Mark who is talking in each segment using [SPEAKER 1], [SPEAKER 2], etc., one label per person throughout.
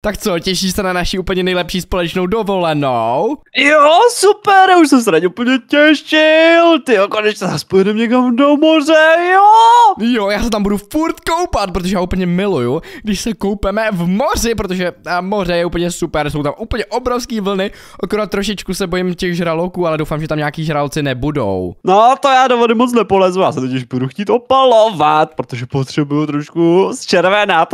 [SPEAKER 1] Tak co, těšíš se na naši úplně nejlepší společnou dovolenou? Jo, super, už jsem se na úplně těšil, ty jo, konečně se pojedeme někam do moře, jo! Jo, já se tam budu furt koupat, protože já úplně miluju, když se koupeme v moři, protože a moře je úplně super, jsou tam úplně obrovský vlny, akorát trošičku se bojím těch žraloků, ale doufám, že tam nějaký žralci nebudou. No, to já do vody moc nepolezu, já se totiž budu chtít opalovat, protože potřebuju trošku zčervenat.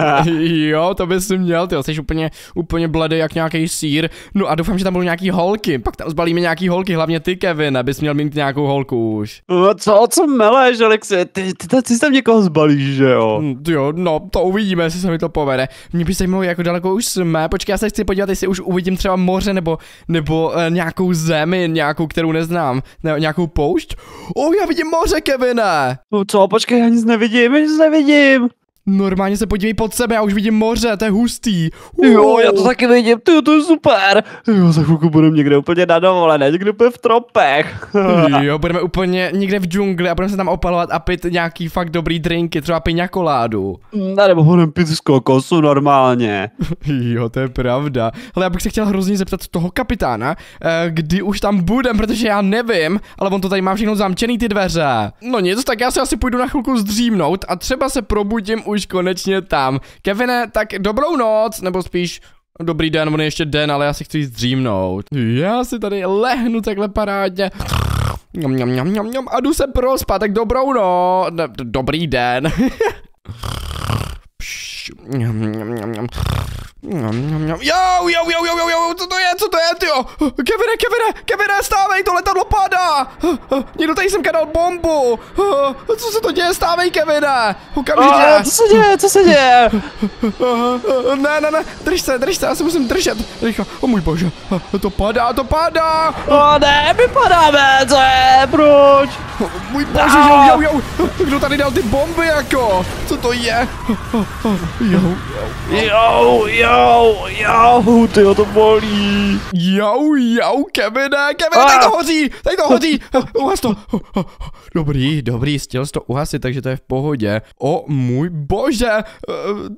[SPEAKER 1] jo, to bys měl ty jsi úplně, úplně bledý jak nějaký sír. No a doufám, že tam budou nějaký holky, pak tam zbalíme nějaký holky, hlavně ty, Kevin, abys měl mít nějakou holku už. No co, co meleš, Alexi, ty, ty, ty, ty tam někoho zbalíš, že jo? Mm, ty jo, no, to uvidíme, jestli se mi to povede. Mě by zajímalo, jako daleko už jsme, počkej, já se chci podívat, jestli už uvidím třeba moře nebo, nebo e, nějakou zemi, nějakou, kterou neznám, ne, nějakou poušť. O, já vidím moře, Kevine! No co, počkej, já nic nevidím, nic nevidím. Normálně se podívej pod sebe, já už vidím moře, to je hustý. Uou. Jo, já to taky vidím, ty, to je super. Jo, za chvilku budeme někde úplně na dovolené, někde úplně v tropech. jo, budeme úplně někde v džungli a budeme se tam opalovat a pít nějaký fakt dobrý drinky, třeba piňa koládu. Ne, mm, nebo budeme pít z kokosu normálně. jo, to je pravda. Ale já bych se chtěl hrozně zeptat toho kapitána, eh, kdy už tam budem, protože já nevím, ale on to tady má všechno zamčený ty dveře. No nic, tak já se asi půjdu na chvilku zdřímnout a třeba se probudím už už konečně tam. Kevine, tak dobrou noc, nebo spíš dobrý den, on je ještě den, ale já si chci jít dřímnout. Já si tady lehnu takhle parádně. Mňam, mňam, mňam, mňam, a jdu se prospat, tak dobrou no, dobrý den. mňam, mňam, mňam. Jo, jo, jo, jo, jo, jo, co to je, co to je, tyjo? Kevine, Kevine, Kevine, stávej, to letadlo padá! Někdo tady jsem dal bombu! Co se to děje, stávej, Kevine! Okamžitě! Oh, co se děje, co se děje? Ne, ne, ne, drž se, drž se, já se musím držet, rychle. O můj bože, to padá, to padá! O no ne, my padáme, co je, proč? Můj bože, jo, jo, jo, kdo tady dal ty bomby, jako? Co to je? Jo, jo, jo, jo. Jau, jau, ty to bolí. Jau, jau, Kevine, eh, Kevine, ah. tady to hoří, tady to hoří, eh, uhas to. Dobrý, dobrý, stěl to uhasit, takže to je v pohodě. O můj bože, eh,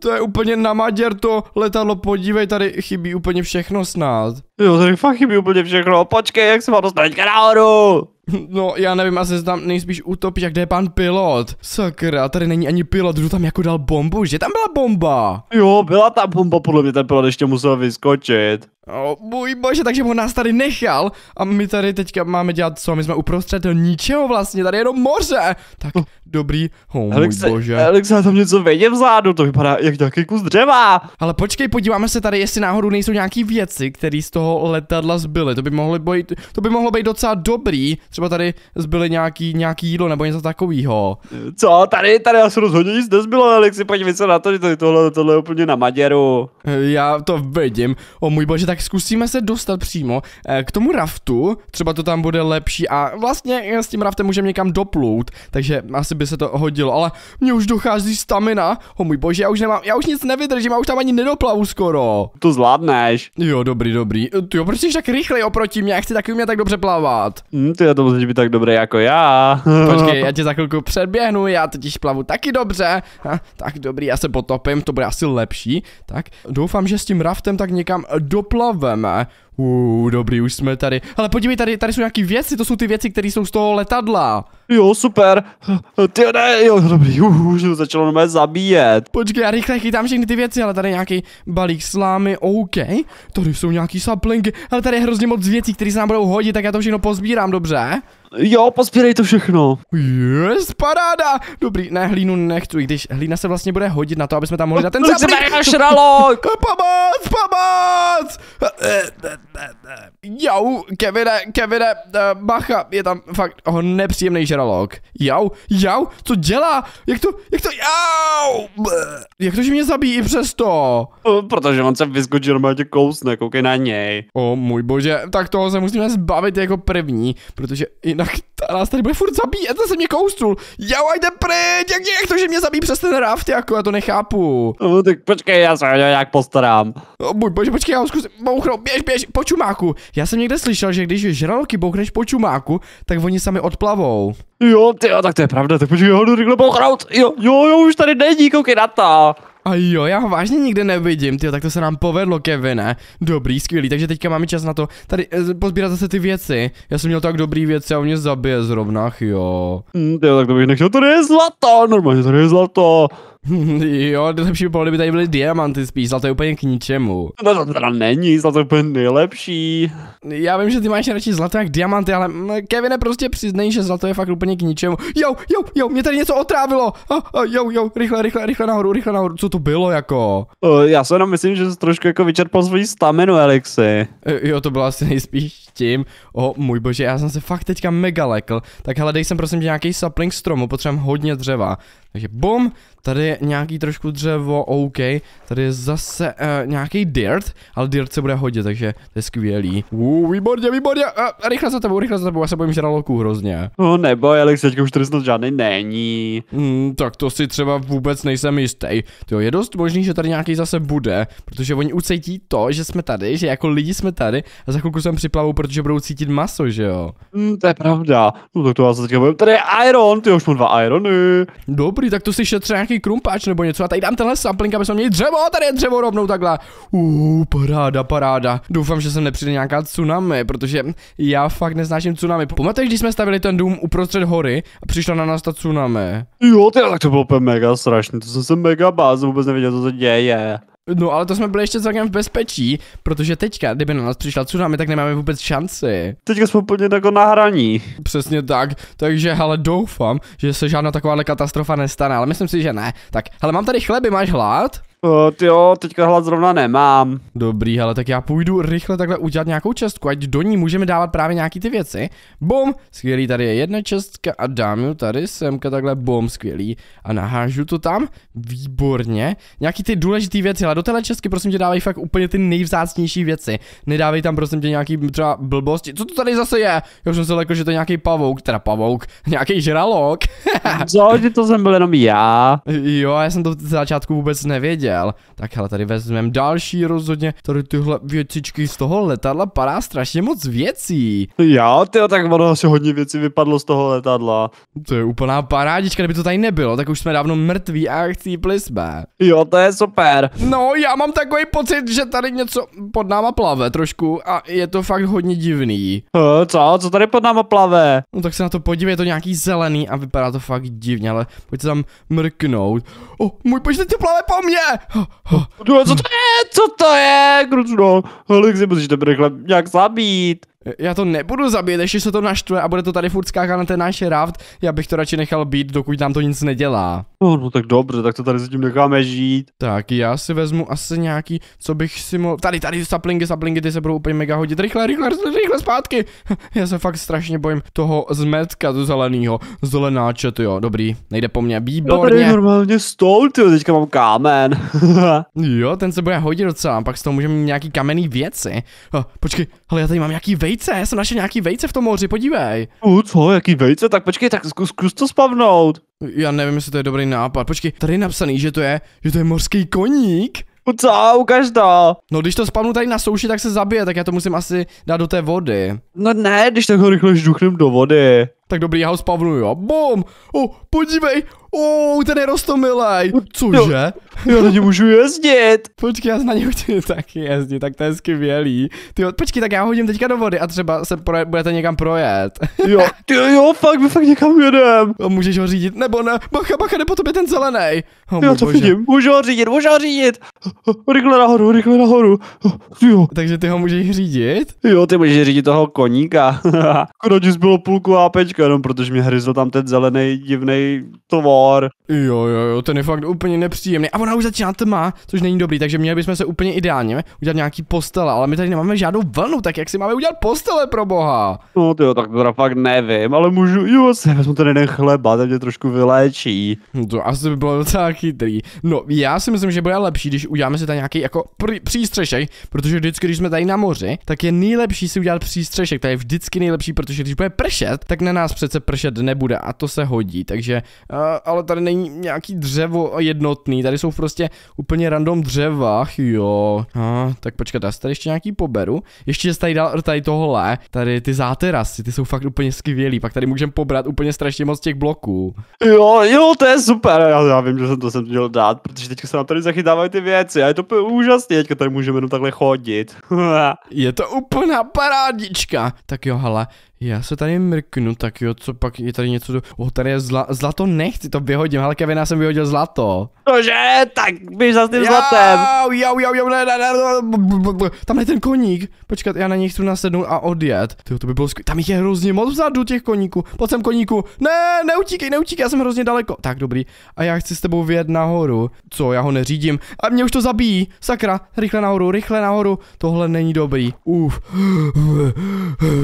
[SPEAKER 1] to je úplně namaděr to letadlo, podívej, tady chybí úplně všechno snad. Jo, tady fakt chybí úplně všechno. Počkej, jak se má dostat teďka nahoru? No, já nevím, asi se tam nejspíš utopí, jak je pan pilot. Sakra, tady není ani pilot, kdo tam jako dal bombu, že tam byla bomba? Jo, byla ta bomba, podle mě ten pilot ještě musel vyskočit. Oh, můj bože, takže on nás tady nechal a my tady teďka máme dělat co? My jsme uprostřed ničeho vlastně, tady je jenom moře. Tak, oh. dobrý, oh Alex, můj bože. Alex, já tam něco věděl vzadu, to vypadá jak nějaký kus dřeva. Ale počkej, podíváme se tady, jestli náhodou nejsou nějaký věci, které z toho letadla zbyly. To by mohlo být, to by mohlo být docela dobrý, třeba tady zbyly nějaký, nějaký jídlo nebo něco takového. Co, tady, tady asi rozhodně nic nezbylo, Alexi, podívej se na to, že tady tohle, tohle je úplně na Maděru. Já to vidím, o oh, můj bože, tak zkusíme se dostat přímo eh, k tomu raftu, třeba to tam bude lepší a vlastně eh, s tím raftem můžeme někam doplout, takže asi by se to hodilo, ale mě už dochází stamina, o můj bože, já už nemám, já už nic nevydržím, já už tam ani nedoplavu skoro. To zvládneš. Jo, dobrý, dobrý. Eh, ty jo, proč prostě jsi tak rychle oproti mě, já chci taky umět tak dobře plavat. Mm, ty to musíš být tak dobré jako já. Počkej, já tě za chvilku předběhnu, já totiž plavu taky dobře. Ha, tak dobrý, já se potopím, to bude asi lepší. Tak, doufám, že s tím raftem tak někam doplavu love them eh? Uuu, dobrý, už jsme tady. Ale podívej, tady, tady jsou nějaký věci, to jsou ty věci, které jsou z toho letadla. Jo, super. Ty ne, jo, dobrý, už začalo nové zabíjet. Počkej, já rychle chytám všechny ty věci, ale tady je nějaký balík slámy, OK. Tady jsou nějaký saplinky, ale tady je hrozně moc věcí, které se nám budou hodit, tak já to všechno pozbírám, dobře? Jo, pospírej to všechno. Yes, paráda. Dobrý, ne, hlínu nechci, i když hlína se vlastně bude hodit na to, aby jsme tam mohli dát ten zabrý. Pomoc, pomoc! Jau, Kevine, Kevine, uh, bacha, je tam fakt oh, nepříjemný žralok. Jau, jau, co dělá? Jak to, jak to, jau! Bleh. Jak to, že mě zabíjí přesto? Eh, protože on se vyskočil tě kousne, koukej na něj. O můj bože, tak toho se musíme zbavit jako první, protože jinak ta nás tady bude furt zabíjet, to se mě kousnul. Jau, ajde pryč, jak, jak to, že mě zabíjí přes ten raft, jako já to nechápu. No, tak počkej, já se nějak postarám. O můj bože, počkej, já ho zkusím, bouchnout, běž, běž, po počumáku. čumáku. Já jsem někde slyšel, že když žraloky bouchneš po čumáku, tak oni sami odplavou. Jo, ty, tak to je pravda, tak počkej, ho rychle bouchnout. Jo, jo, jo, už tady není, koukej na to. A jo, já ho vážně nikde nevidím, ty, tak to se nám povedlo, Kevine. Dobrý, skvělý, takže teďka máme čas na to tady e, pozbírat zase ty věci. Já jsem měl tak dobrý věci a on mě zabije zrovna, jo. Mm, tyjo, tak to bych nechtěl, tady je zlato, normálně tady je zlato. jo, nejlepší by bylo, kdyby tady byly diamanty spíš, zlato je úplně k ničemu. No to teda není, zlato je úplně nejlepší. Já vím, že ty máš radši zlato jak diamanty, ale mm, Kevine prostě přiznej, že zlato je fakt úplně k ničemu. Jo, jo, jo, mě tady něco otrávilo. jo, jo, rychle, rychle, rychle nahoru, rychle nahoru, co to bylo jako? Uh, já se jenom myslím, že jsi trošku jako vyčerpal svůj staminu, Elixy. E, jo, to bylo asi nejspíš tím. O, můj bože, já jsem se fakt teďka mega lekl. Tak hele, dej sem prosím nějaký sapling stromu, potřebujeme hodně dřeva. Takže bum, tady je nějaký trošku dřevo, OK, tady je zase uh, nějaký dirt, ale dirt se bude hodit, takže to je skvělý. Uh, výborně, výborně, uh, rychle za tebou, rychle za tebou, já se bojím žraloků hrozně. No nebo, Alex, teďka už tady snad žádný není. Mm, tak to si třeba vůbec nejsem jistý. Jo, je dost možný, že tady nějaký zase bude, protože oni ucítí to, že jsme tady, že jako lidi jsme tady a za chvilku sem připlavou, protože budou cítit maso, že jo? Mm, to je pravda. No tak to já se teďka bojím. Tady je Iron, ty už mám dva Irony. Dobrý dobrý, tak to si šetře nějaký krumpáč nebo něco. A tady dám tenhle sampling, aby jsme měli dřevo, tady je dřevo rovnou takhle. Uuu, paráda, paráda. Doufám, že sem nepřijde nějaká tsunami, protože já fakt neznáším tsunami. Pamatuješ, když jsme stavili ten dům uprostřed hory a přišla na nás ta tsunami? Jo, ty, tak to bylo mega strašný, to jsem se mega bázl, vůbec nevěděl, co se děje. No ale to jsme byli ještě celkem v bezpečí, protože teďka, kdyby na nás přišla tsunami, tak nemáme vůbec šanci. Teďka jsme úplně jako na hraní. Přesně tak, takže hele doufám, že se žádná taková katastrofa nestane, ale myslím si, že ne. Tak hele mám tady chleby, máš hlad? Eh, ty jo, teďka hlad zrovna nemám. Dobrý, ale tak já půjdu rychle takhle udělat nějakou čestku, ať do ní můžeme dávat právě nějaký ty věci. Bum, skvělý, tady je jedna čestka a dám ju tady semka takhle, bum, skvělý. A nahážu to tam, výborně. Nějaký ty důležité věci, ale do téhle čestky prosím tě dávej fakt úplně ty nejvzácnější věci. Nedávej tam prosím tě nějaký třeba blbosti. Co to tady zase je? Já jsem se lekl, že to je nějaký pavouk, teda pavouk, nějaký žralok. Co, to jsem byl jenom já. Jo, já jsem to v začátku vůbec nevěděl viděl, Tak hele, tady vezmeme další rozhodně. Tady tyhle věcičky z toho letadla padá strašně moc věcí. Já, ty tak ono asi hodně věcí vypadlo z toho letadla. To je úplná parádička, kdyby to tady nebylo, tak už jsme dávno mrtví a chcípli jsme. Jo, to je super. No, já mám takový pocit, že tady něco pod náma plave trošku a je to fakt hodně divný. He, co? Co tady pod náma plave? No tak se na to podívej, je to nějaký zelený a vypadá to fakt divně, ale se tam mrknout. O, oh, můj, počet ty plave po mně! Co to je? Co to je? Kručno, Alex, musíš to rychle nějak zabít. Já to nebudu zabít, ještě se to naštve a bude to tady furt skákat na ten náš raft, já bych to radši nechal být, dokud nám to nic nedělá. No, no tak dobře, tak to tady zatím necháme žít. Tak já si vezmu asi nějaký, co bych si mohl... Tady, tady saplingy, saplingy, ty se budou úplně mega hodit. Rychle, rychle, rychle, rychle zpátky. Já se fakt strašně bojím toho zmetka, to zelenýho, zelenáče, jo, dobrý, nejde po mně, výborně. Já tady normálně stol, ty teďka mám kámen. jo, ten se bude hodit docela, pak z toho můžeme nějaký kamenný věci. Oh, počkej, ale já tady mám nějaký vej vejce, já jsem našel nějaký vejce v tom moři, podívej. U, co, jaký vejce? Tak počkej, tak zkus, zkus to spavnout. Já nevím, jestli to je dobrý nápad. Počkej, tady je napsaný, že to je, že to je mořský koník. Co, ukaž to. No když to spavnu tady na souši, tak se zabije, tak já to musím asi dát do té vody. No ne, když tak ho rychle žduchnem do vody. Tak dobrý, já ho spavnuju a bum! O, oh, podívej! O, oh, ten je rostomilej! Cože? Jo, já na můžu jezdit! Počkej, já na něj chci taky jezdit, tak to je skvělý. Ty, počkej, tak já hodím teďka do vody a třeba se proje, budete někam projet. jo, ty, jo, fakt, my fakt někam jedem. A můžeš ho řídit, nebo ne, bacha, bacha, nebo to by ten zelený. Oh, já to vidím, můžu ho řídit, můžu ho řídit. Rychle nahoru, rychle nahoru. Jo. Takže ty ho můžeš řídit? Jo, ty můžeš řídit toho koníka. Akorát bylo půlku APčka kousku jako jenom, protože mě hryzl tam ten zelený divný tvor. Jo, jo, jo, ten je fakt úplně nepříjemný. A ona už začíná tma, což není dobrý, takže měli bychom se úplně ideálně udělat nějaký postele, ale my tady nemáme žádnou vlnu, tak jak si máme udělat postele pro boha? No ty jo, tak to teda fakt nevím, ale můžu, jo, si vezmu ten jeden chleba, ten mě trošku vyléčí. No to asi by bylo docela chytrý. No, já si myslím, že bude lepší, když uděláme si tady nějaký jako pr- přístřešek, protože vždycky, když jsme tady na moři, tak je nejlepší si udělat přístřešek, to je vždycky nejlepší, protože když bude pršet, tak na nás přece pršet nebude a to se hodí, takže, uh, ale tady není nějaký dřevo jednotný, tady jsou prostě úplně random dřeva, jo, uh, tak počkat, já si tady ještě nějaký poberu, ještě se tady dal, tady tohle, tady ty záterasy, ty jsou fakt úplně skvělý, pak tady můžeme pobrat úplně strašně moc těch bloků. Jo, jo, to je super, já, já vím, že jsem to sem měl dát, protože teďka se nám tady zachytávají ty věci a je to úžasné, teďka tady můžeme jenom takhle chodit. je to úplná parádička, tak jo, hele, já se tady mrknu, tak jo, co pak je tady něco do... Oh, tady je zla... zlato, nechci to vyhodím, ale Kevin, já jsem vyhodil zlato. Cože, tak byš za tím zlatem. Jau, jau, jau, tam je ten koník. Počkat, já na něj chci nasednout a odjet. Tyjo, to by bylo skvělé. Tam je hrozně moc vzadu těch koníků. Pojď sem koníku. Ne, neutíkej, neutíkej, já jsem hrozně daleko. Tak, dobrý. A já chci s tebou vyjet nahoru. Co, já ho neřídím. A mě už to zabíjí. Sakra, rychle nahoru, rychle nahoru. Tohle není dobrý. Uf.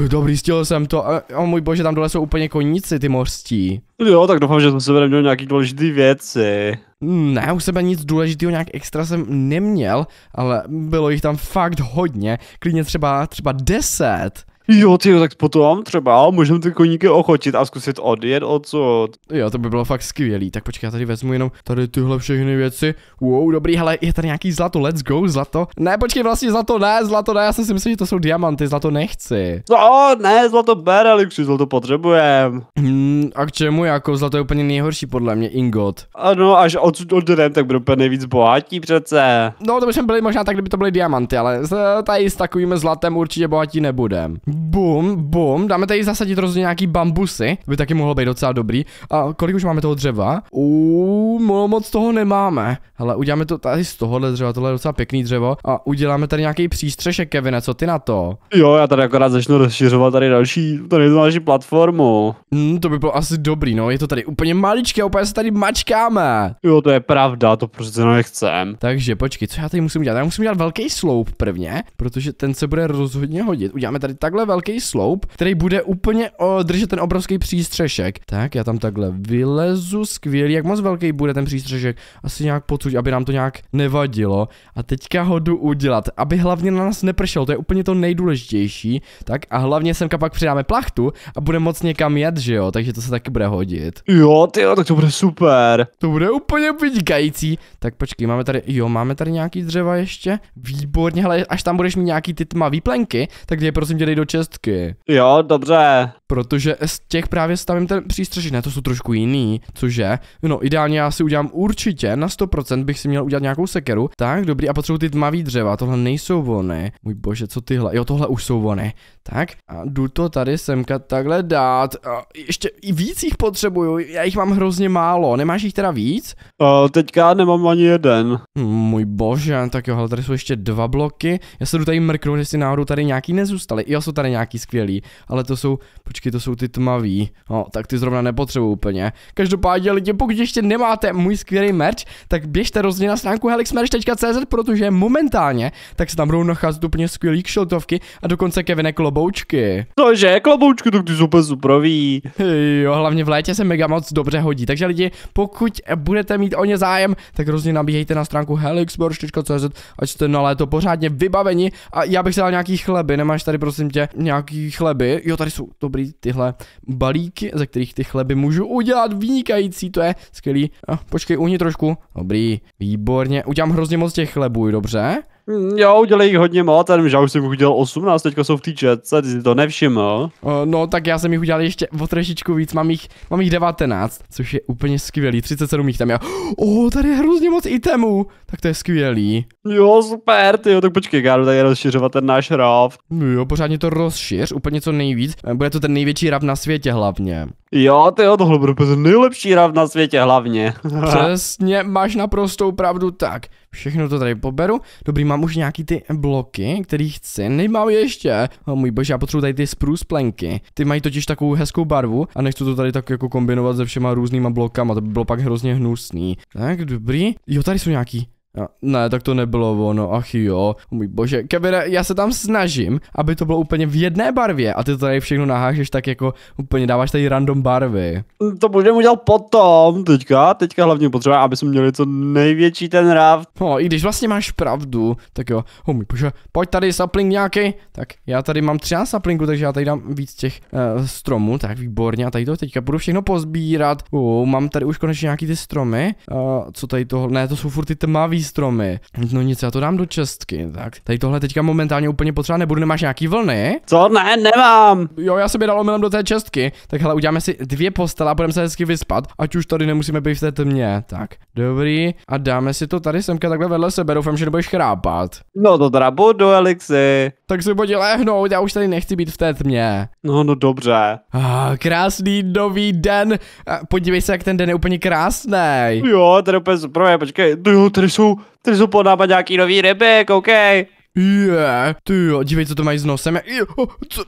[SPEAKER 1] Dobrý, stěl jsem to, o můj bože, tam dole jsou úplně koníci, ty morstí. Jo, tak doufám, že jsem sebe neměl nějaký důležitý věci. Ne, u sebe nic důležitého nějak extra jsem neměl, ale bylo jich tam fakt hodně, klidně třeba, třeba deset. Jo, ty tak potom třeba můžeme ty koníky ochotit a zkusit odjet odsud. Jo, to by bylo fakt skvělý. Tak počkej, já tady vezmu jenom tady tyhle všechny věci. Wow, dobrý, hele, je tady nějaký zlato, let's go, zlato. Ne, počkej, vlastně zlato ne, zlato ne, já jsem si myslel, že to jsou diamanty, zlato nechci. No, ne, zlato ber, ale Lixi, zlato potřebujem. Hmm, a k čemu jako, zlato je úplně nejhorší podle mě, ingot. Ano, až odsud odjedem, tak budu úplně nejvíc bohatí přece. No, to bychom byli možná tak, kdyby to byly diamanty, ale tady s takovým zlatem určitě bohatí nebudem bum, bum. Dáme tady zasadit rozhodně nějaký bambusy. To by taky mohlo být docela dobrý. A kolik už máme toho dřeva? Uuu, moc toho nemáme. Hele, uděláme to tady z tohohle dřeva, tohle je docela pěkný dřevo. A uděláme tady nějaký přístřešek, Kevine, co ty na to? Jo, já tady akorát začnu rozšiřovat tady další, to další platformu. Hmm, to by bylo asi dobrý, no, je to tady úplně maličké, úplně se tady mačkáme. Jo, to je pravda, to prostě nechcem. Takže počkej, co já tady musím dělat? Já musím dělat velký sloup prvně, protože ten se bude rozhodně hodit. Uděláme tady takhle velký sloup, který bude úplně držet ten obrovský přístřešek. Tak, já tam takhle vylezu, skvělý, jak moc velký bude ten přístřešek, asi nějak pocuť, aby nám to nějak nevadilo. A teďka ho jdu udělat, aby hlavně na nás nepršel, to je úplně to nejdůležitější. Tak a hlavně semka pak přidáme plachtu a bude moc někam jet, že jo, takže to se taky bude hodit. Jo, ty tak to bude super. To bude úplně vynikající. Tak počkej, máme tady, jo, máme tady nějaký dřeva ještě. Výborně, hele, až tam budeš mít nějaký ty tmavý plenky, tak je prosím tě dej do čes šestky. Jo, dobře. Protože z těch právě stavím ten přístroj, ne, to jsou trošku jiný, cože? No, ideálně já si udělám určitě, na 100% bych si měl udělat nějakou sekeru. Tak, dobrý, a potřebuji ty tmavý dřeva, tohle nejsou vony. Můj bože, co tyhle, jo, tohle už jsou vony. Tak, a jdu to tady semka takhle dát. A ještě i víc jich potřebuju, já jich mám hrozně málo, nemáš jich teda víc? O, teďka nemám ani jeden. Hm, můj bože, tak jo, hele, tady jsou ještě dva bloky. Já se jdu tady mrknu, jestli náhodou tady nějaký nezůstaly. Jo, jsou tady nějaký skvělý, ale to jsou, počkej, to jsou ty tmavý, no, tak ty zrovna nepotřebuju úplně. Každopádně lidi, pokud ještě nemáte můj skvělý merch, tak běžte rozně na stránku helixmerch.cz, protože momentálně tak se tam budou nacházet úplně skvělý kšeltovky a dokonce Kevine kloboučky. Cože, kloboučky, tak ty super suprový. Jo, hlavně v létě se mega moc dobře hodí, takže lidi, pokud budete mít o ně zájem, tak rozně nabíhejte na stránku helixmerch.cz, ať jste na léto pořádně vybaveni a já bych si dal nějaký chleby, nemáš tady prosím tě nějaký chleby. Jo, tady jsou dobrý tyhle balíky, ze kterých ty chleby můžu udělat vynikající, to je skvělý. Oh, počkej, uhni trošku. Dobrý, výborně. Udělám hrozně moc těch chlebů, dobře? Mm-hmm. Jo, udělej jich hodně moc, já že já už jsem jich udělal 18, teďka jsou v té četce, ty si to nevšiml. Uh, no, tak já jsem jich udělal ještě o trošičku víc, mám jich, mám jich 19, což je úplně skvělý, 37 jich tam je. Oh, tady je hrozně moc itemů, tak to je skvělý. Jo, super, ty jo, tak počkej, já jdu tady rozšiřovat ten náš rav. No jo, pořádně to rozšiř, úplně co nejvíc, eh, bude to ten největší rav na světě hlavně. Jo, ty jo, tohle bude nejlepší rav na světě hlavně. Přesně, máš naprostou pravdu tak. Všechno to tady poberu. Dobrý, mám už nějaký ty bloky, který chci. Nemám ještě. O můj bože, já potřebuji tady ty spruce plenky. Ty mají totiž takovou hezkou barvu a nechci to tady tak jako kombinovat se všema různýma blokama. To by bylo pak hrozně hnusný. Tak, dobrý. Jo, tady jsou nějaký. Ne, tak to nebylo ono, ach jo, můj bože. Kevine, já se tam snažím, aby to bylo úplně v jedné barvě a ty to tady všechno nahážeš tak jako úplně dáváš tady random barvy. To budeme udělat potom, teďka, teďka hlavně potřeba, aby jsme měli co největší ten raft. No, i když vlastně máš pravdu, tak jo, oh můj bože, pojď tady sapling nějaký, tak já tady mám 13 saplinku, takže já tady dám víc těch uh, stromů, tak výborně a tady to teďka budu všechno pozbírat. Uh, mám tady už konečně nějaký ty stromy, uh, co tady toho, ne, to jsou furt ty tmavý stromy. No nic, já to dám do čestky, tak. Tady tohle teďka momentálně úplně potřeba nebudu, nemáš nějaký vlny? Co? Ne, nemám. Jo, já jsem je dal omylem do té čestky. Tak hele, uděláme si dvě postele a budeme se hezky vyspat, ať už tady nemusíme být v té tmě. Tak, dobrý. A dáme si to tady semka takhle vedle sebe, doufám, že nebudeš chrápat. No to teda budu, Elixi. Tak si pojď lehnout, já už tady nechci být v té tmě. No, no dobře. Ah, krásný nový den. Podívej se, jak ten den je úplně krásný. Jo, tady úplně super, počkej, jo, tady jsou jsou pod náma nějaký nový rybek, OK. Je, yeah, ty jo, dívej, co to mají s nosem. co,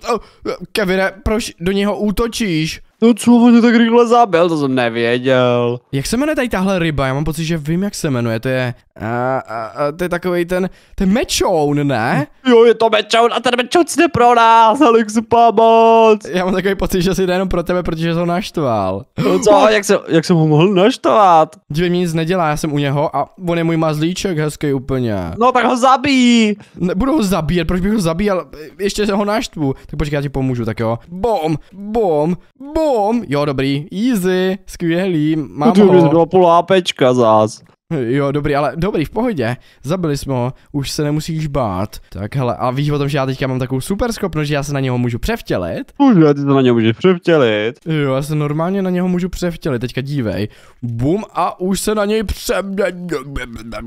[SPEAKER 1] Kevine, proč do něho útočíš? No co, on tak rychle zabil, to jsem nevěděl. Jak se jmenuje tady tahle ryba? Já mám pocit, že vím, jak se jmenuje. To je... A, a, a, to je takový ten... Ten mečoun, ne? Jo, je to mečoun a ten mečoun si pro nás, Alexu, pomoc. Já mám takový pocit, že si jde jenom pro tebe, protože jsi ho naštval. No co, jak, se, jak jsem ho mohl naštvat? Dvě mi nic nedělá, já jsem u něho a on je můj mazlíček hezký úplně. No tak ho zabij. Nebudu ho zabíjet, proč bych ho zabíjel? Ještě se ho naštvu. Tak počkej, já ti pomůžu, tak jo. Bom, bom, bom bum, jo dobrý, easy, skvělý, mám no, ty bylo půl polápečka zás. Jo, dobrý, ale dobrý, v pohodě. Zabili jsme ho, už se nemusíš bát. Tak hele, a víš o tom, že já teďka mám takovou super schopnost, že já se na něho můžu převtělit? já ty se na něho můžeš převtělit. Jo, já se normálně na něho můžu převtělit, teďka dívej. Bum, a už se na něj přev...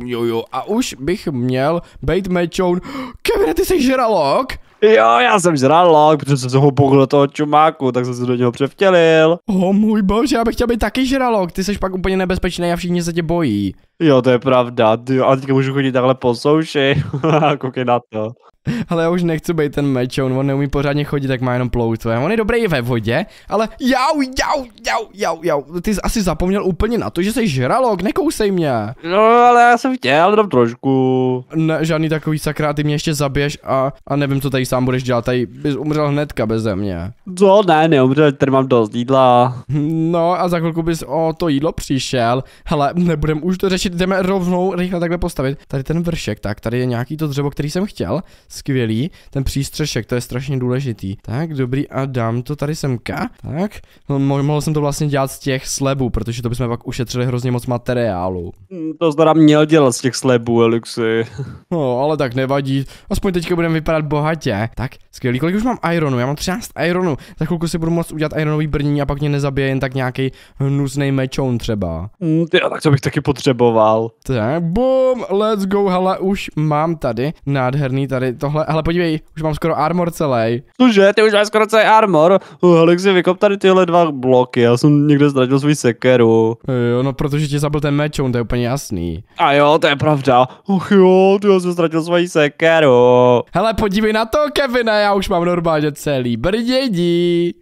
[SPEAKER 1] Jo, jo, a už bych měl být mečoun. Kevin, ty jsi žralok? Jo, já jsem žral lak, protože jsem se ho pohl do toho čumáku, tak jsem se do něho převtělil. O můj bože, já bych chtěl být taky žralok, ty jsi pak úplně nebezpečný a všichni se tě bojí. Jo, to je pravda, ty, ale teďka můžu chodit takhle po souši, koukej na to. Ale já už nechci být ten mečon, on neumí pořádně chodit, tak má jenom ploutve. On je dobrý ve vodě, ale jau, jau, jau, jau, jau. Ty jsi asi zapomněl úplně na to, že jsi žralok, nekousej mě. No, ale já jsem chtěl, jenom trošku. Ne, žádný takový sakra, ty mě ještě zabiješ a, a nevím, co tady sám budeš dělat, tady bys umřel hnedka bez mě. Co, ne, neumřel, tady mám dost jídla. No a za chvilku bys o to jídlo přišel. Hele, nebudem už to řešit, jdeme rovnou rychle takhle postavit. Tady ten vršek, tak tady je nějaký to dřevo, který jsem chtěl skvělý. Ten přístřešek, to je strašně důležitý. Tak, dobrý a dám to tady semka. Tak, no, mo mohl jsem to vlastně dělat z těch slebů, protože to bychom pak ušetřili hrozně moc materiálu. Hmm, to zda měl dělat z těch slebů, Elixy. No, ale tak nevadí. Aspoň teďka budeme vypadat bohatě. Tak, skvělý. Kolik už mám ironu? Já mám 13 ironu. Za chvilku si budu moct udělat ironový brnění a pak mě nezabije jen tak nějaký hnusný mečon třeba. Mm, ty, tak to bych taky potřeboval. Tak, boom, let's go, hala, už mám tady nádherný tady tohle, ale podívej, už mám skoro armor celý. Cože, ty už máš skoro celý armor? Uh, Alexi, vykop tady tyhle dva bloky, já jsem někde ztratil svůj sekeru. Jo, no protože ti zabil ten mečoun, to je úplně jasný. A jo, to je pravda. Och jo, ty já jsem ztratil svoji sekeru. Hele, podívej na to, Kevina, já už mám normálně celý brdědí.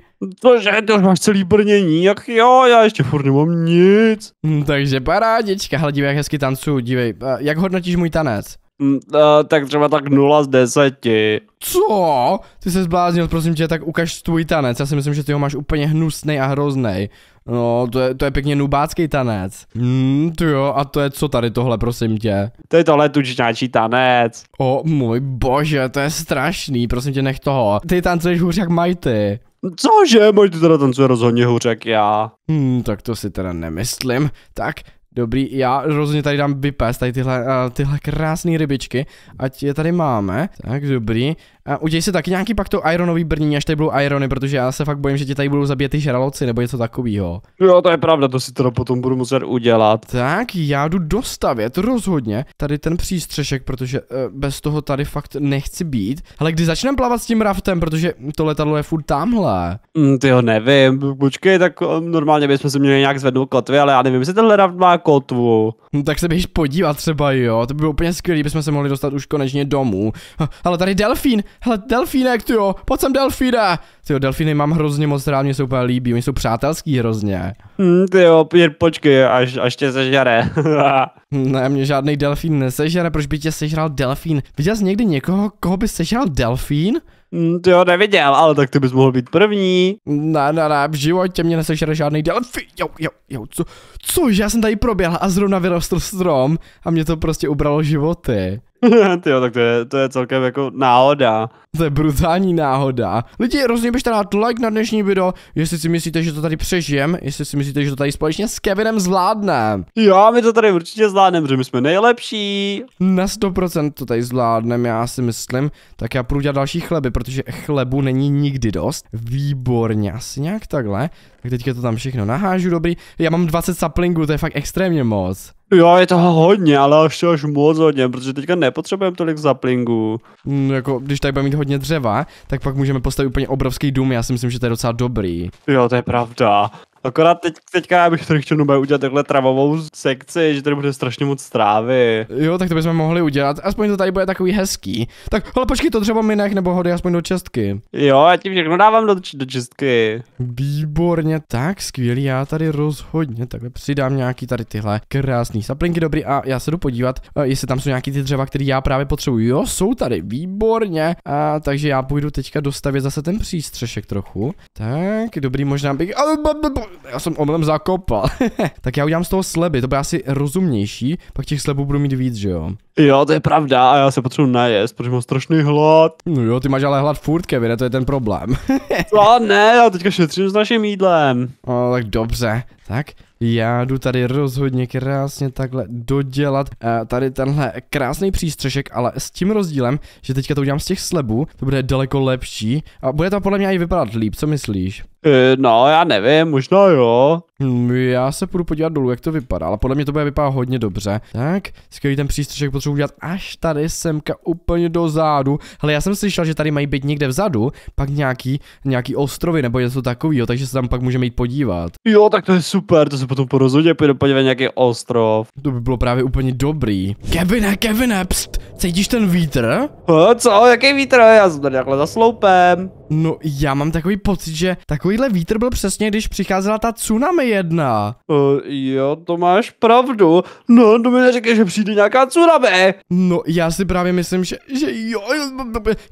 [SPEAKER 1] Cože, ty už máš celý brnění, jak jo, já ještě furt nemám nic. Hmm, takže parádička, hele dívej, jak hezky tancuju, dívej, eh, jak hodnotíš můj tanec? Uh, tak třeba tak 0 z 10. Co? Ty se zbláznil, prosím tě, tak ukaž tvůj tanec. Já si myslím, že ty ho máš úplně hnusný a hrozný. No, to je, to je pěkně nubácký tanec. Hmm, to jo, a to je co tady tohle, prosím tě? To je tohle tučňáčí tanec. O můj bože, to je strašný, prosím tě, nech toho. Ty tancuješ hůř jak Mighty. Cože, Mighty teda tancuje rozhodně hůř jak já. Hmm, tak to si teda nemyslím. Tak, Dobrý, já rozhodně tady dám vypést, tady tyhle, eh, tyhle krásné rybičky, ať je tady máme. Tak, dobrý. A udělej si taky nějaký pak to ironový brnění, až tady budou irony, protože já se fakt bojím, že ti tady budou zabíjet ty žraloci nebo něco takového. Jo, to je pravda, to si to potom budu muset udělat. Tak, já jdu dostavět rozhodně tady ten přístřešek, protože e, bez toho tady fakt nechci být. Ale kdy začneme plavat s tím raftem, protože to letadlo je furt tamhle. Mm, ty ho nevím, počkej, tak eh, normálně bychom se měli nějak zvednout kotvy, ale já nevím, jestli tenhle raft má kotvu. No, tak se běž podívat třeba, jo, to by bylo úplně skvělé, bychom se mohli dostat už konečně domů. Ha, hm, ale tady delfín, hele, delfínek, ty jo, pojď sem delfíne. Ty jo, delfíny mám hrozně moc rád, mě se úplně líbí, oni jsou přátelský hrozně. Mm, ty jo, počkej, až, až tě sežere. ne, mě žádný delfín nesežere, proč by tě sežral delfín? Viděl jsi někdy někoho, koho by sežral delfín? Mm, ty jo, neviděl, ale tak ty bys mohl být první. Ne, ne, ne, v životě mě nesežere žádný delfín. Jo, jo, jo, co, což, já jsem tady proběhl a zrovna vyrostl strom a mě to prostě ubralo životy. Ty jo, tak to je, to je celkem jako náhoda. To je brutální náhoda. Lidi, rozhodně byste dát like na dnešní video, jestli si myslíte, že to tady přežijem, jestli si myslíte, že to tady společně s Kevinem zvládneme. Jo, my to tady určitě zvládneme, protože my jsme nejlepší. Na 100% to tady zvládneme, já si myslím. Tak já půjdu dělat další chleby, protože chlebu není nikdy dost. Výborně, asi nějak takhle. Tak teďka to tam všechno nahážu, dobrý. Já mám 20 saplingů, to je fakt extrémně moc. Jo, je toho hodně, ale až až moc hodně, protože teďka nepotřebujeme tolik zaplingů. Mm, jako, když tady budeme mít hodně dřeva, tak pak můžeme postavit úplně obrovský dům, já si myslím, že to je docela dobrý. Jo, to je pravda. Akorát teď, teďka já bych tady chtěl nube udělat takhle travovou sekci, že tady bude strašně moc trávy. Jo, tak to bychom mohli udělat. Aspoň to tady bude takový hezký. Tak, ale počkej, to třeba mi nech nebo hody aspoň do čestky. Jo, já ti všechno dávám do, do čestky. Výborně, tak skvělý, já tady rozhodně takhle přidám nějaký tady tyhle krásný saplinky dobrý a já se jdu podívat, jestli tam jsou nějaký ty dřeva, které já právě potřebuju. Jo, jsou tady, výborně. A, takže já půjdu teďka dostavit zase ten přístřešek trochu. Tak, dobrý, možná bych já jsem omylem zakopal. tak já udělám z toho sleby, to bude asi rozumnější, pak těch slebů budu mít víc, že jo. Jo, to je pravda a já se potřebuji najest, protože mám strašný hlad. No jo, ty máš ale hlad furt, Kevin, to je ten problém. no ne, já teďka šetřím s naším jídlem. O, tak dobře, tak já jdu tady rozhodně krásně takhle dodělat uh, tady tenhle krásný přístřešek, ale s tím rozdílem, že teďka to udělám z těch slebů, to bude daleko lepší a bude to podle mě i vypadat líp, co myslíš? E, no, já nevím, možná jo. Hmm, já se půjdu podívat dolů, jak to vypadá, ale podle mě to bude vypadat hodně dobře. Tak, skvělý ten přístřešek potřebuji udělat až tady semka úplně do zádu. Hele, já jsem slyšel, že tady mají být někde vzadu, pak nějaký, nějaký ostrovy nebo něco takového, takže se tam pak můžeme jít podívat. Jo, tak to je super, to se potom po rozhodě půjdu podívat nějaký ostrov. To by bylo právě úplně dobrý. Kevine, Kevine, pst, cítíš ten vítr? O, co, jaký vítr? Já jsem tady takhle za sloupem. No, já mám takový pocit, že takovýhle vítr byl přesně, když přicházela ta tsunami jedna. Uh, jo, to máš pravdu. No, to mi neřekne, že přijde nějaká tsunami. No, já si právě myslím, že, že jo,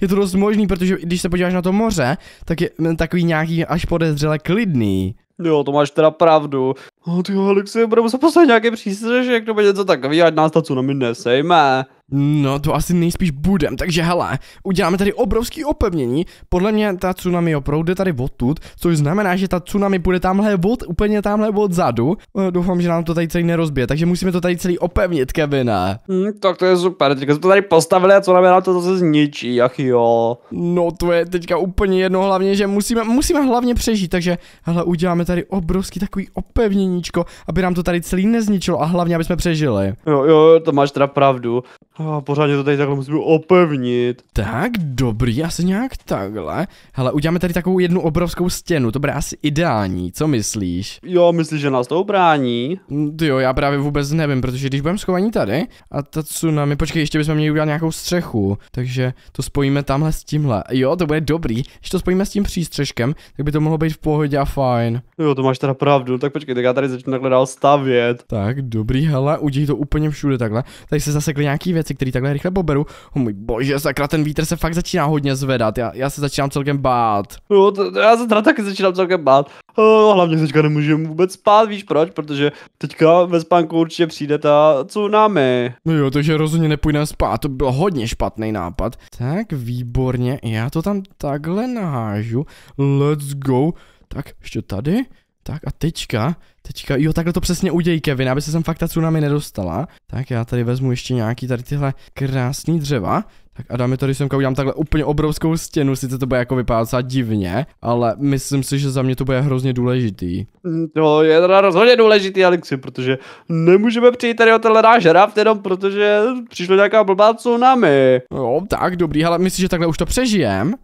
[SPEAKER 1] je to dost možný, protože když se podíváš na to moře, tak je takový nějaký až podezřele klidný. Jo, to máš teda pravdu. O, no, ty Alexi, budeme se postavit nějaký přístřežek, nebo něco takový, ať nás ta tsunami nesejme. No to asi nejspíš budem, takže hele, uděláme tady obrovský opevnění, podle mě ta tsunami opravdu jde tady odtud, což znamená, že ta tsunami bude tamhle od, úplně tamhle odzadu, zadu. Eh, doufám, že nám to tady celý nerozbije, takže musíme to tady celý opevnit, Kevine. Hmm, tak to je super, teďka jsme to tady postavili a tsunami nám to zase zničí, ach jo. No to je teďka úplně jedno, hlavně, že musíme, musíme hlavně přežít, takže hele, uděláme tady obrovský takový opevněníčko, aby nám to tady celý nezničilo a hlavně, aby jsme přežili. Jo, jo, to máš teda pravdu. A pořádně to tady takhle musím opevnit. Tak, dobrý, asi nějak takhle. Hele, uděláme tady takovou jednu obrovskou stěnu, to bude asi ideální, co myslíš? Jo, myslíš, že nás to obrání? Mm, ty jo, já právě vůbec nevím, protože když budeme schovaní tady a ta tsunami, počkej, ještě bychom měli udělat nějakou střechu, takže to spojíme tamhle s tímhle. Jo, to bude dobrý, když to spojíme s tím přístřeškem, tak by to mohlo být v pohodě a fajn. Jo, to máš teda pravdu, tak počkej, tak já tady začnu takhle dál stavět. Tak, dobrý, hele, udělej to úplně všude takhle. Tady se zasekly nějaký věci věci, které takhle rychle poberu. Oh můj bože, sakra, ten vítr se fakt začíná hodně zvedat, já, já se začínám celkem bát. Jo, no, to, já se teda taky začínám celkem bát. Oh, hlavně teďka nemůžeme vůbec spát, víš proč? Protože teďka ve spánku určitě přijde ta tsunami. No jo, takže rozhodně nepůjdeme spát, to byl hodně špatný nápad. Tak výborně, já to tam takhle nahážu. Let's go. Tak, ještě tady. Tak a teďka, teďka, jo takhle to přesně uděj Kevin, aby se sem fakt ta tsunami nedostala. Tak já tady vezmu ještě nějaký tady tyhle krásný dřeva. Tak a dáme tady semka, udělám takhle úplně obrovskou stěnu, sice to bude jako vypadat divně, ale myslím si, že za mě to bude hrozně důležitý. Mm, to je teda rozhodně důležitý, Alexi, protože nemůžeme přijít tady o tenhle náš raft jenom protože přišlo nějaká blbá tsunami. Jo, tak dobrý, ale myslím, že takhle už to přežijem.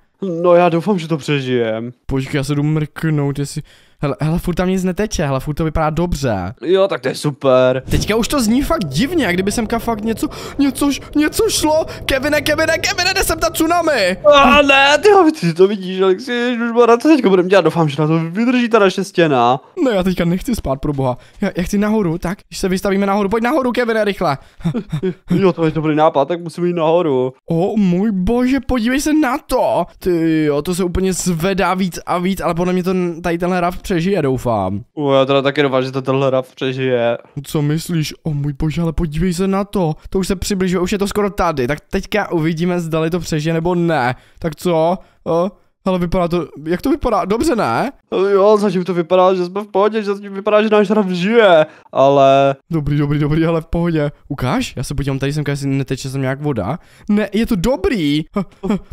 [SPEAKER 1] No já doufám, že to přežijem. Počkej, já se jdu mrknout, jestli... Hele, hele, furt tam nic neteče, hele, furt to vypadá dobře. Jo, tak to je super. Teďka už to zní fakt divně, jak kdyby semka fakt něco, něco, něco šlo. Kevine, Kevine, Kevine, jde sem ta tsunami. A ne, ty, ho, ty to vidíš, Alexi, už na co teďka budeme dělat, doufám, že na to vydrží ta naše stěna. Ne, já teďka nechci spát, pro boha. Já, já chci nahoru, tak? Když se vystavíme nahoru, pojď nahoru, Kevine, rychle. jo, to je dobrý nápad, tak musím jít nahoru. O můj bože, podívej se na to. Ty jo, to se úplně zvedá víc a víc, ale podle mě to tady tenhle raft přežije, doufám. U, já teda taky doufám, že to tenhle raf přežije. Co myslíš? O můj bože, ale podívej se na to. To už se přibližuje, už je to skoro tady. Tak teďka uvidíme, zdali to přežije nebo ne. Tak co? O? Ale vypadá to, jak to vypadá? Dobře, ne? Jo, zatím to vypadá, že jsme v pohodě, že zatím vypadá, že náš hrav žije, ale... Dobrý, dobrý, dobrý, ale v pohodě. Ukáž, já se podívám tady semka, jestli neteče sem nějak voda. Ne, je to dobrý.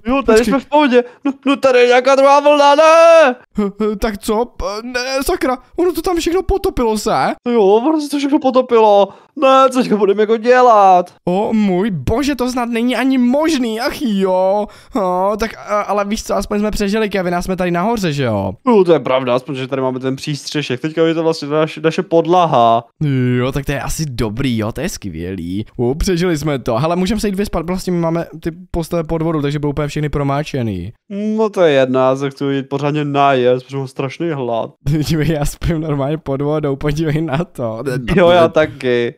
[SPEAKER 1] Jo, tady Počkej. jsme v pohodě. No, no tady je nějaká druhá vlna, ne! Tak co? Ne, sakra, ono to tam všechno potopilo se. No jo, ono se to všechno potopilo. Ne, co teďka budeme jako dělat? O můj bože, to snad není ani možný, ach jo. O, tak eh, ale víš co, aspoň jsme před přežili, Kevin, nás jsme tady nahoře, že jo? No, to je pravda, aspoň, že tady máme ten přístřešek. Teďka je to vlastně naš, naše podlaha. Jo, tak to je asi dobrý, jo, to je skvělý. U, přežili jsme to. Hele, můžeme se jít vyspat, vlastně my máme ty postele podvodu, takže budou úplně všechny promáčený. Mm, no to je jedna, já se chci jít pořádně najet, protože mám strašný hlad. Dívej, já spím normálně pod vodou, podívej na to. Jo, já taky.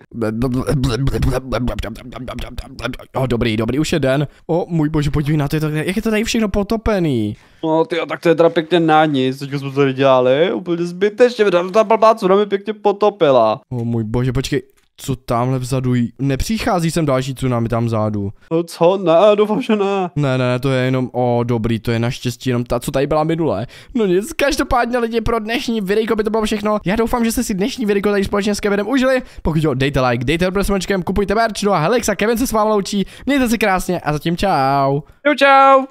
[SPEAKER 1] Jo, dobrý, dobrý, už je den. O, můj bože, podívej na to, jak je to tady všechno potopený. No ty, tak to je teda pěkně na nic, teďka jsme to tady dělali, úplně zbytečně, ta blbá tsunami pěkně potopila. O oh, můj bože, počkej, co tamhle vzadu jí? Nepřichází sem další tsunami tam vzadu. No co, ne, doufám, že ne. Ne, ne, to je jenom, o dobrý, to je naštěstí jenom ta, co tady byla minule. No nic, každopádně lidi pro dnešní videjko by to bylo všechno. Já doufám, že jste si dnešní videjko tady společně s Kevinem užili. Pokud jo, dejte like, dejte prosmečkem, kupujte merch, no a Helix a Kevin se s vámi loučí. Mějte se krásně a zatím čau. Čau, čau.